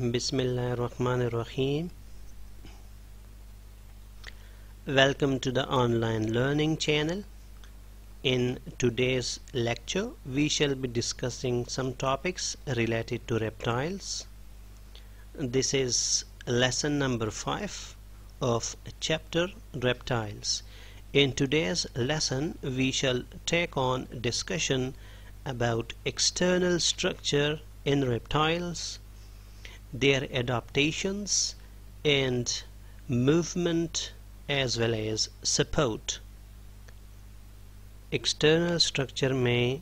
ar-Rahman ar-Rahim Welcome to the online learning channel. In today's lecture we shall be discussing some topics related to reptiles. This is lesson number 5 of chapter reptiles. In today's lesson we shall take on discussion about external structure in reptiles their adaptations and movement as well as support external structure में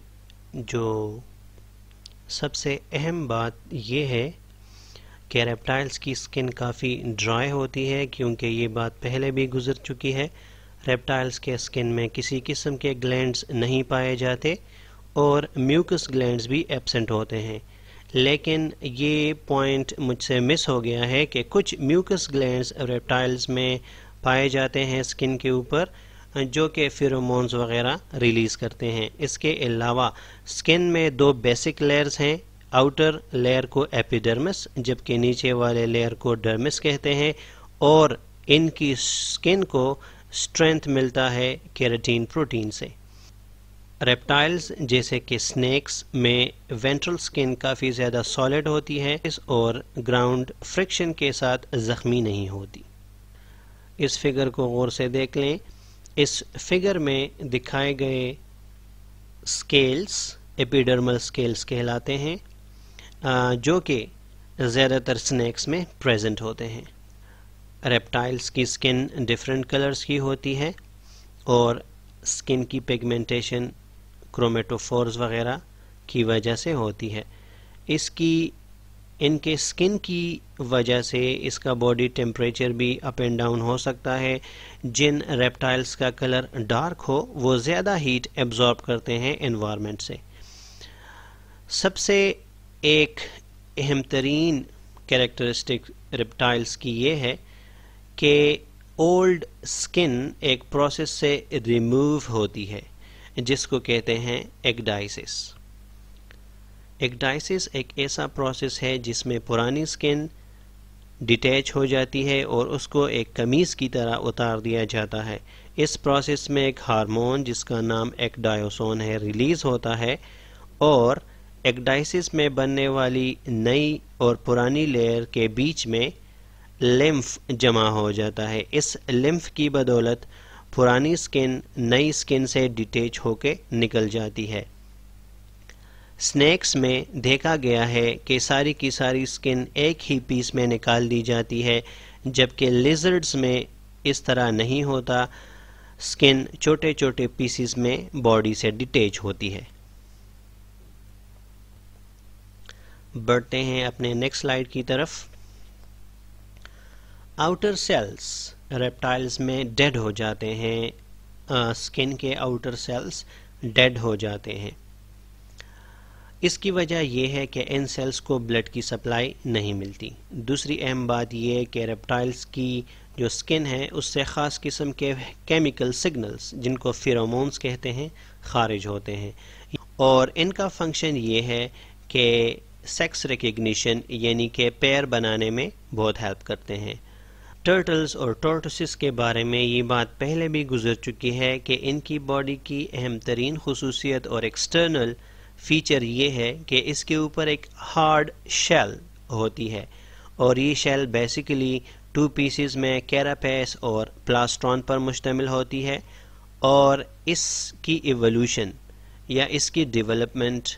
जो सबसे अहम बात यह है कि reptiles की skin काफ़ी ड्राई होती है क्योंकि ये बात पहले भी गुजर चुकी है रेप्टाइल्स के स्किन में किसी किस्म के ग्लैंड्स नहीं पाए जाते और म्यूकस ग्लैंड्स भी एबसेंट होते हैं लेकिन ये पॉइंट मुझसे मिस हो गया है कि कुछ म्यूकस ग्लैंड्स रेप्टाइल्स में पाए जाते हैं स्किन के ऊपर जो कि फिरोमोन्स वगैरह रिलीज़ करते हैं इसके अलावा स्किन में दो बेसिक लेयर्स हैं आउटर लेयर को एपिडर्मिस जबकि नीचे वाले लेयर को डर्मिस कहते हैं और इनकी स्किन को स्ट्रेंथ मिलता है केराटीन प्रोटीन से रेप्टाइल्स जैसे कि स्नैक्स में वेंट्रल स्किन काफ़ी ज़्यादा सॉलिड होती है इस और ग्राउंड फ्रिक्शन के साथ ज़ख्मी नहीं होती इस फिगर को गौर से देख लें इस फिगर में दिखाए गए स्केल्स एपिडर्मल स्केल्स कहलाते हैं जो कि ज़्यादातर स्नैक्स में प्रेजेंट होते हैं रेप्टाइल्स की स्किन डिफरेंट कलर्स की होती है और स्किन की पिगमेंटेशन क्रोमेटोफोर्स वगैरह की वजह से होती है इसकी इनके स्किन की वजह से इसका बॉडी टेम्परेचर भी अप एंड डाउन हो सकता है जिन रेप्टाइल्स का कलर डार्क हो वो ज़्यादा हीट एब्जॉर्ब करते हैं इन्वामेंट से सबसे एक अहम तरीन कैरेक्टरिस्टिक रेप्टाइल्स की ये है कि ओल्ड स्किन एक प्रोसेस से रिमूव होती है जिसको कहते हैं एक्डाइसिस एगडाइसिस एक ऐसा प्रोसेस है जिसमें पुरानी स्किन डिटैच हो जाती है और उसको एक कमीज़ की तरह उतार दिया जाता है इस प्रोसेस में एक हार्मोन जिसका नाम एक्डायोसोन है रिलीज़ होता है और एक्डाइसिस में बनने वाली नई और पुरानी लेयर के बीच में लिम्फ जमा हो जाता है इस लिम्फ की बदौलत पुरानी स्किन नई स्किन से डिटेच होकर निकल जाती है स्नैक्स में देखा गया है कि सारी की सारी स्किन एक ही पीस में निकाल दी जाती है जबकि लिजर्ड्स में इस तरह नहीं होता स्किन छोटे छोटे पीसीस में बॉडी से डिटेच होती है बढ़ते हैं अपने नेक्स्ट स्लाइड की तरफ आउटर सेल्स रेप्टाइल्स में डेड हो जाते हैं स्किन के आउटर सेल्स डेड हो जाते हैं इसकी वजह यह है कि इन सेल्स को ब्लड की सप्लाई नहीं मिलती दूसरी अहम बात यह कि रेप्टाइल्स की जो स्किन है उससे ख़ास किस्म के केमिकल सिग्नल्स जिनको फिरोमोन्स कहते हैं खारिज होते हैं और इनका फंक्शन ये है कि सेक्स रिकग्निशन यानी कि पैर बनाने में बहुत हेल्प करते हैं टर्टल्स और टोर्टसिस के बारे में ये बात पहले भी गुजर चुकी है कि इनकी बॉडी की अहम तरीन खसूसियत और एक्सटर्नल फीचर ये है कि इसके ऊपर एक हार्ड शेल होती है और ये शेल बेसिकली टू पीसीज में कैरापेस और प्लास्ट्रॉन पर मुश्तमिल होती है और इसकी एवोल्यूशन या इसकी डेवलपमेंट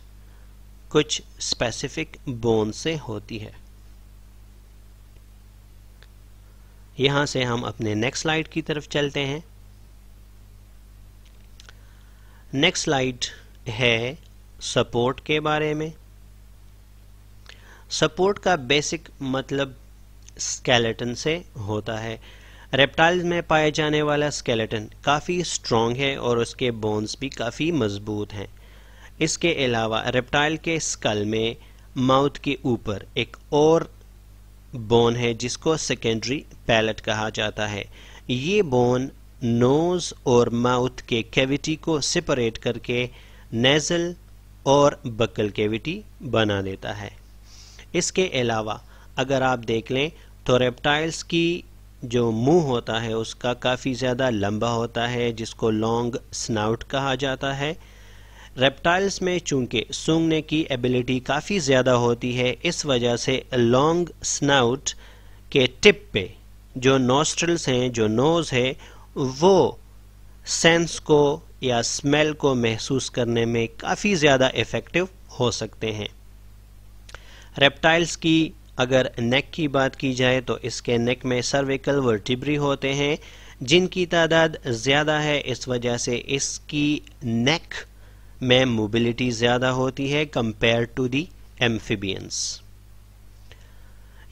कुछ स्पेसिफिक बोन से होती है यहाँ से हम अपने नेक्स्ट स्लाइड की तरफ चलते हैं नेक्स्ट स्लाइड है सपोर्ट के बारे में सपोर्ट का बेसिक मतलब स्केलेटन से होता है रेप्टाइल्स में पाए जाने वाला स्केलेटन काफ़ी स्ट्रॉन्ग है और उसके बोन्स भी काफ़ी मजबूत हैं इसके अलावा रेप्टाइल के स्कल में माउथ के ऊपर एक और बोन है जिसको सेकेंडरी पैलेट कहा जाता है ये बोन नोज और माउथ के कैविटी को सेपरेट करके नेजल और बकल कैविटी बना देता है इसके अलावा अगर आप देख लें तो रेप्टाइल्स की जो मुंह होता है उसका काफ़ी ज़्यादा लंबा होता है जिसको लॉन्ग स्नाउट कहा जाता है रेप्टाइल्स में चूंकि सूंघने की एबिलिटी काफ़ी ज़्यादा होती है इस वजह से लॉन्ग स्नाउट के टिप पे जो नोस्ट्रल्स हैं जो नोज़ है वो सेंस को या स्मेल को महसूस करने में काफ़ी ज़्यादा इफ़ेक्टिव हो सकते हैं रेप्टाइल्स की अगर नेक की बात की जाए तो इसके नेक में सर्विकल वर्टिब्री होते हैं जिनकी तादाद ज़्यादा है इस वजह से इसकी नेक में मोबिलिटी ज़्यादा होती है कंपेयर टू दी एम्फिबियंस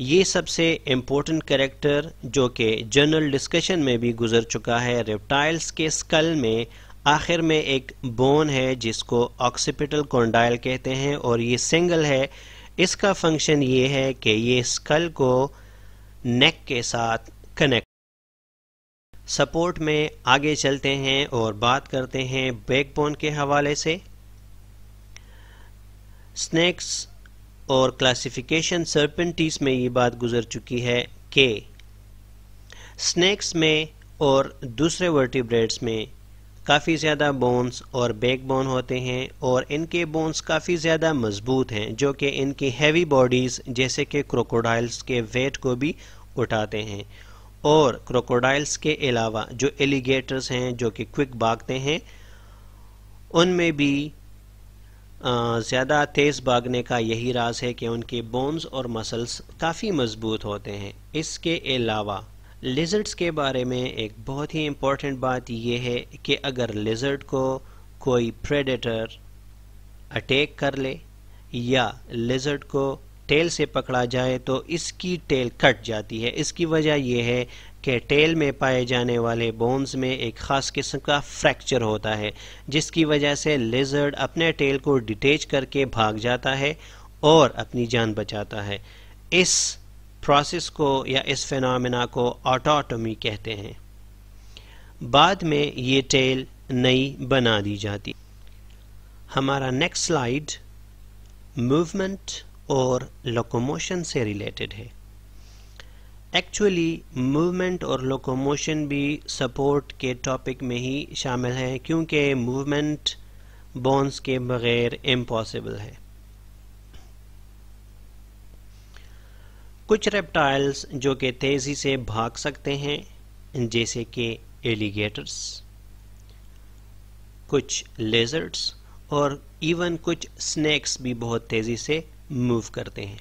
ये सबसे इम्पोर्टेंट करेक्टर जो कि जनरल डिस्कशन में भी गुजर चुका है रेप्टाइल्स के स्कल में आखिर में एक बोन है जिसको ऑक्सीपिटल कॉन्डाइल कहते हैं और ये सिंगल है इसका फंक्शन ये है कि ये स्कल को नेक के साथ कनेक्ट सपोर्ट में आगे चलते हैं और बात करते हैं बैकबोन के हवाले से स्नैक्स और क्लासिफिकेशन सर्पेंटीज में ये बात गुजर चुकी है कि स्नैक्स में और दूसरे वर्टिब्रेड्स में काफ़ी ज़्यादा बोन्स और बैक बोन होते हैं और इनके बोन्स काफ़ी ज़्यादा मजबूत हैं जो कि इनकी हैवी बॉडीज़ जैसे कि क्रोकोडाइल्स के वेट को भी उठाते हैं और क्रोकोडाइल्स के अलावा जो एलिगेटर्स हैं जो कि क्विक भागते हैं उनमें भी ज़्यादा तेज़ भागने का यही राज है कि उनके बोन्स और मसल्स काफ़ी मजबूत होते हैं इसके अलावा लिजर्ड्स के बारे में एक बहुत ही इम्पोर्टेंट बात यह है कि अगर लिजर्ड को कोई प्रेडेटर अटैक कर ले या लिजर्ड को टेल से पकड़ा जाए तो इसकी टेल कट जाती है इसकी वजह यह है कि टेल में पाए जाने वाले बोन्स में एक ख़ास किस्म का फ्रैक्चर होता है जिसकी वजह से लेजर्ड अपने टेल को डिटेच करके भाग जाता है और अपनी जान बचाता है इस प्रोसेस को या इस फिनमिना को ऑटोटोमी कहते हैं बाद में ये टेल नई बना दी जाती हमारा नेक्स्ट स्लाइड मूवमेंट और लोकोमोशन से रिलेटेड है एक्चुअली मूवमेंट और लोकोमोशन भी सपोर्ट के टॉपिक में ही शामिल हैं क्योंकि मूवमेंट बोन्स के बगैर इम्पॉसिबल है कुछ रेप्टाइल्स जो कि तेज़ी से भाग सकते हैं जैसे कि एलिगेटर्स कुछ लेजर्ट्स और इवन कुछ स्नैक्स भी बहुत तेज़ी से मूव करते हैं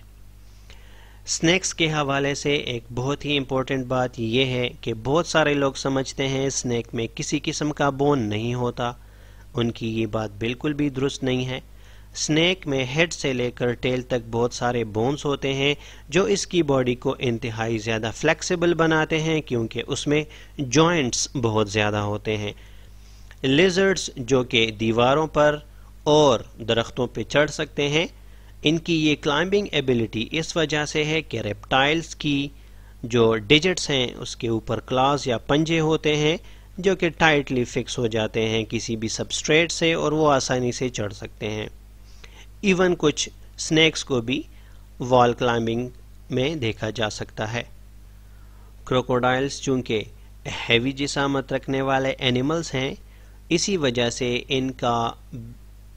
स्नैक्स के हवाले से एक बहुत ही इम्पोर्टेंट बात यह है कि बहुत सारे लोग समझते हैं स्नैक में किसी किस्म का बोन नहीं होता उनकी ये बात बिल्कुल भी दुरुस्त नहीं है स्नैक में हेड से लेकर टेल तक बहुत सारे बोन्स होते हैं जो इसकी बॉडी को इंतहाई ज़्यादा फ्लैक्सीबल बनाते हैं क्योंकि उसमें जॉइंट्स बहुत ज़्यादा होते हैं लिजर्ड्स जो कि दीवारों पर और दरख्तों पर चढ़ सकते हैं इनकी ये क्लाइंबिंग एबिलिटी इस वजह से है कि रेप्टाइल्स की जो डिजिट्स हैं उसके ऊपर क्लास या पंजे होते हैं जो कि टाइटली फिक्स हो जाते हैं किसी भी सबस्ट्रेट से और वो आसानी से चढ़ सकते हैं इवन कुछ स्नैक्स को भी वॉल क्लाइंबिंग में देखा जा सकता है क्रोकोडाइल्स चूंकि हैवी जिसामत रखने वाले एनिमल्स हैं इसी वजह से इनका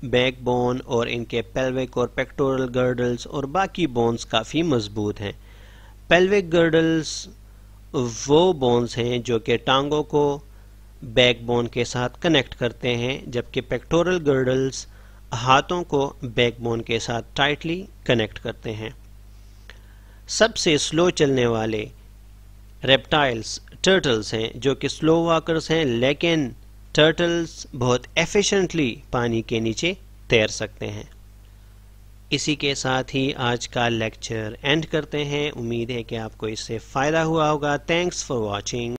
बैकबोन और इनके पेल्विक और पेक्टोरल गर्डल्स और बाकी बोन्स काफ़ी मजबूत हैं पेल्विक गर्डल्स वो बोन्स हैं जो कि टांगों को बैकबोन के साथ कनेक्ट करते हैं जबकि पेक्टोरल गर्डल्स हाथों को बैकबोन के साथ टाइटली कनेक्ट करते हैं सबसे स्लो चलने वाले रेप्टाइल्स टर्टल्स हैं जो कि स्लो वॉकर्स हैं लेकिन टर्टल्स बहुत एफिशिएंटली पानी के नीचे तैर सकते हैं इसी के साथ ही आज का लेक्चर एंड करते हैं उम्मीद है कि आपको इससे फ़ायदा हुआ होगा थैंक्स फॉर वॉचिंग